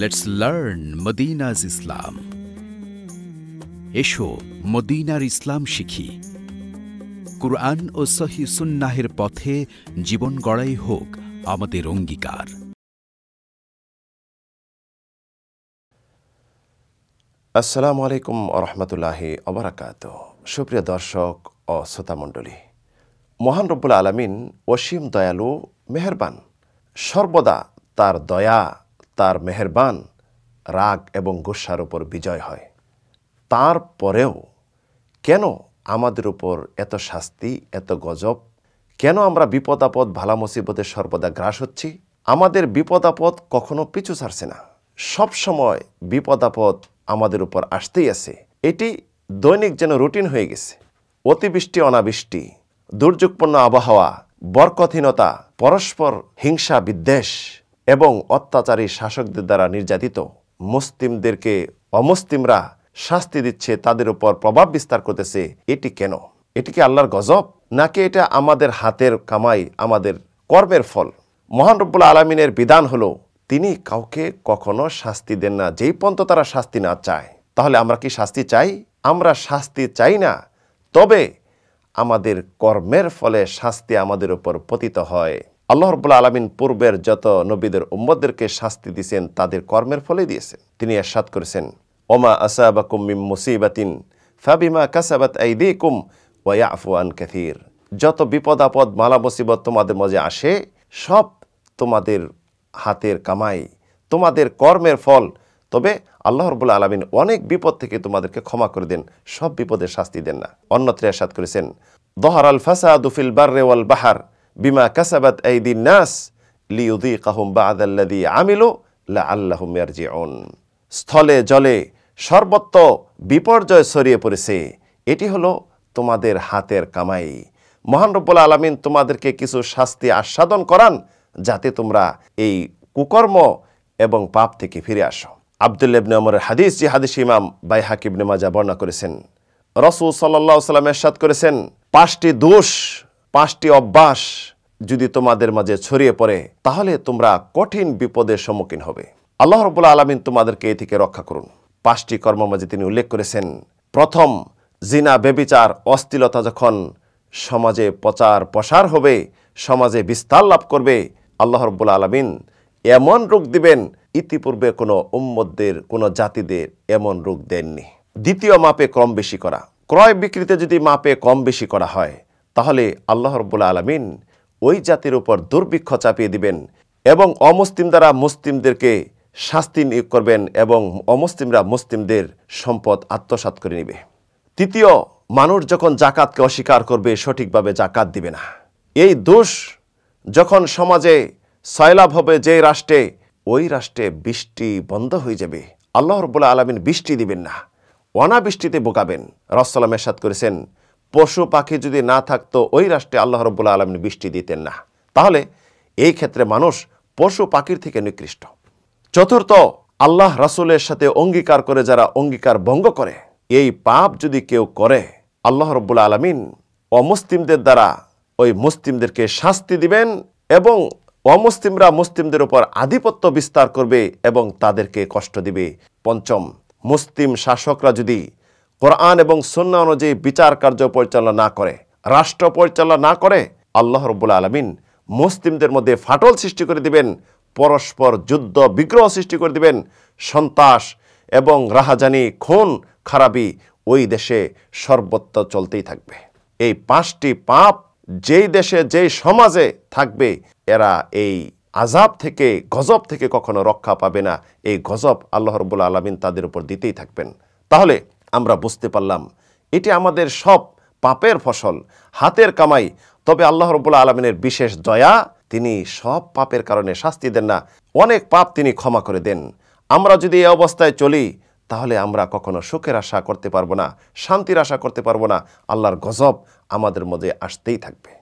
let's learn মদিনাজ ইসলাম এসো মদিনার ইসলাম শিখি কুরআন ও সহি সুন্নাহের পথে জীবন গড়াই হোক আমাদের অঙ্গীকার আসসালামু আলাইকুম রহমতুল্লাহি অবরাকাত সুপ্রিয় দর্শক ও শ্রোতামণ্ডলী মহান রব্বুল আলমিন অসীম দয়ালু মেহরবান সর্বদা তার দয়া তার মেহেরবান রাগ এবং গুসার উপর বিজয় হয় তারপরেও কেন আমাদের উপর এত শাস্তি এত গজব কেন আমরা বিপদ আপদ ভালা মুসিবতে সর্বদা গ্রাস হচ্ছি আমাদের বিপদ আপদ কখনো পিছু ছাড়ছে না সব সময় বিপদ আপদ আমাদের উপর আসতেই আছে এটি দৈনিক যেন রুটিন হয়ে গেছে অতিবৃষ্টি অনাবৃষ্টি দুর্যোগপূর্ণ আবহাওয়া বরকথীনতা পরস্পর হিংসা বিদ্বেষ এবং অত্যাচারী শাসকদের দ্বারা নির্যাতিত মুসলিমদেরকে অমুসলিমরা শাস্তি দিচ্ছে তাদের উপর প্রভাব বিস্তার করতেছে এটি কেন এটি কি আল্লাহর গজব নাকি এটা আমাদের হাতের কামাই আমাদের কর্মের ফল মহান রব্বুল আলমিনের বিধান হলো তিনি কাউকে কখনো শাস্তি দেন না যেই পর্যন্ত তারা শাস্তি না চায় তাহলে আমরা কি শাস্তি চাই আমরা শাস্তি চাই না তবে আমাদের কর্মের ফলে শাস্তি আমাদের উপর পতিত হয় আল্লাহ রব্লা আলমিন পূর্বের যত নবীদের উম্মদেরকে শাস্তি দিয়েছেন তাদের কর্মের ফলে দিয়েছেন তিনি এরশাদ করেছেন ওমা আসাবা কুম্মিম মুসিবাতিন ফাবিমা কাসাবাত আইদে কুম ওয়া আফওয়ান কাথির যত বিপদ আপদ মালা মুসিবত তোমাদের মাঝে আসে সব তোমাদের হাতের কামাই তোমাদের কর্মের ফল তবে আল্লাহ রবুল্লা আলমিন অনেক বিপদ থেকে তোমাদেরকে ক্ষমা করে দেন সব বিপদের শাস্তি দেন না অন্যত্রে আসাদ করেছেন দহার আল দুফিল বার্রে ওয়াল বাহার বিমা কাসাবাত এইদিন নাস লিউদি কাহুম বাদাল্লাদি আমিলো লা আল্লাহম ইয়ারজিউন স্থলে জলে সর্বত্র বিপর্যয় ছড়িয়ে পড়েছে এটি হলো তোমাদের হাতের কামাই মহান রব্বুল আলমিন তোমাদেরকে কিছু শাস্তি আস্বাদন করান যাতে তোমরা এই কুকর্ম এবং পাপ থেকে ফিরে আসো আবদুল ইবনে অমরের হাদিস জি হাদিস ইমাম বাই হাকিবনে মাজা বর্ণনা করেছেন রসুল সাল্লাহ সাল্লাম এরশাদ করেছেন পাঁচটি দোষ পাঁচটি অভ্যাস যদি তোমাদের মাঝে ছড়িয়ে পড়ে তাহলে তোমরা কঠিন বিপদের সম্মুখীন হবে আল্লাহ রবুল্লা আলমিন তোমাদেরকে এ থেকে রক্ষা করুন পাঁচটি কর্ম মাঝে তিনি উল্লেখ করেছেন প্রথম জিনা বেবিচার অস্থিলতা যখন সমাজে প্রচার প্রসার হবে সমাজে বিস্তার লাভ করবে আল্লাহ রব্বুল আলমিন এমন রোগ দিবেন ইতিপূর্বে কোনো উম্মদদের কোনো জাতিদের এমন রোগ দেননি দ্বিতীয় মাপে কম বেশি করা ক্রয় বিক্রিতে যদি মাপে কম বেশি করা হয় তাহলে আল্লাহ রব্বুল আলমিন ওই জাতির উপর দুর্ভিক্ষ চাপিয়ে দিবেন এবং অমুসলিম দ্বারা মুসলিমদেরকে শাস্তি নিয়োগ করবেন এবং অমুসলিমরা মুসলিমদের সম্পদ আত্মসাত করে নিবে তৃতীয় মানুষ যখন জাকাতকে অস্বীকার করবে সঠিকভাবে জাকাত দিবে না এই দোষ যখন সমাজে সয়লাভ হবে যে রাষ্ট্রে ওই রাষ্ট্রে বৃষ্টি বন্ধ হয়ে যাবে আল্লাহর বলে আলমিন বৃষ্টি দিবেন না অনাবৃষ্টিতে বোকাবেন রসালাম এরশাদ করেছেন পশু পাখি যদি না থাকতো ওই রাষ্ট্রে আল্লাহ রব্বুল্লা আলমিন বৃষ্টি দিতেন না তাহলে এই ক্ষেত্রে মানুষ পশু পাখির থেকে নিকৃষ্ট চতুর্থ আল্লাহ রাসুলের সাথে অঙ্গীকার করে যারা অঙ্গীকার ভঙ্গ করে এই পাপ যদি কেউ করে আল্লাহ রব্বুল আলমিন অমুসলিমদের দ্বারা ওই মুসলিমদেরকে শাস্তি দিবেন এবং অমুসলিমরা মুসলিমদের উপর আধিপত্য বিস্তার করবে এবং তাদেরকে কষ্ট দিবে পঞ্চম মুসলিম শাসকরা যদি কোরআন এবং সন্না অনুযায়ী বিচার কার্য পরিচালনা না করে রাষ্ট্র পরিচালনা না করে আল্লাহ রব্বুল আলমিন মুসলিমদের মধ্যে ফাটল সৃষ্টি করে দিবেন পরস্পর যুদ্ধ বিগ্রহ সৃষ্টি করে দিবেন সন্ত্রাস এবং রাহাজানি খুন খারাপি ওই দেশে সর্বত্র চলতেই থাকবে এই পাঁচটি পাপ যেই দেশে যেই সমাজে থাকবে এরা এই আজাব থেকে গজব থেকে কখনো রক্ষা পাবে না এই গজব আল্লাহ রবুল্লা আলমিন তাদের উপর দিতেই থাকবেন তাহলে আমরা বুঝতে পারলাম এটি আমাদের সব পাপের ফসল হাতের কামাই তবে আল্লাহ রবুল্লা আলমিনের বিশেষ দয়া তিনি সব পাপের কারণে শাস্তি দেন না অনেক পাপ তিনি ক্ষমা করে দেন আমরা যদি এ অবস্থায় চলি তাহলে আমরা কখনো সুখের আশা করতে পারবো না শান্তির আশা করতে পারবো না আল্লাহর গজব আমাদের মধ্যে আসতেই থাকবে